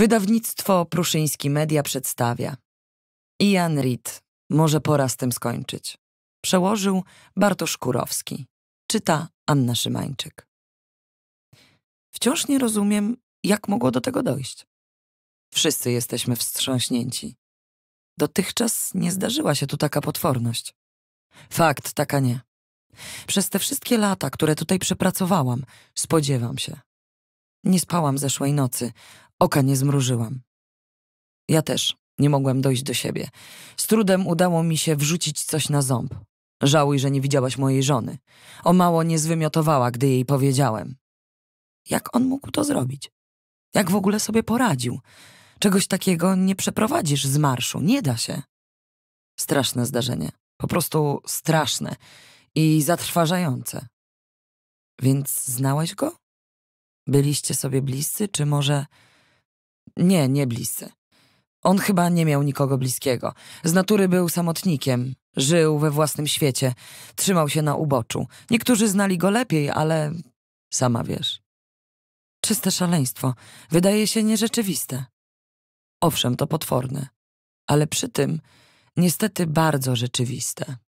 Wydawnictwo Pruszyński Media przedstawia Ian Reed. Może pora z tym skończyć. Przełożył Bartosz Kurowski. Czyta Anna Szymańczyk. Wciąż nie rozumiem, jak mogło do tego dojść. Wszyscy jesteśmy wstrząśnięci. Dotychczas nie zdarzyła się tu taka potworność. Fakt, taka nie. Przez te wszystkie lata, które tutaj przepracowałam, spodziewam się. Nie spałam zeszłej nocy, Oka nie zmrużyłam. Ja też. Nie mogłam dojść do siebie. Z trudem udało mi się wrzucić coś na ząb. Żałuj, że nie widziałaś mojej żony. O mało nie zwymiotowała, gdy jej powiedziałem. Jak on mógł to zrobić? Jak w ogóle sobie poradził? Czegoś takiego nie przeprowadzisz z marszu. Nie da się. Straszne zdarzenie. Po prostu straszne i zatrważające. Więc znałeś go? Byliście sobie bliscy, czy może... Nie, nie bliscy. On chyba nie miał nikogo bliskiego. Z natury był samotnikiem, żył we własnym świecie, trzymał się na uboczu. Niektórzy znali go lepiej, ale sama wiesz. Czyste szaleństwo, wydaje się nierzeczywiste. Owszem, to potworne, ale przy tym niestety bardzo rzeczywiste.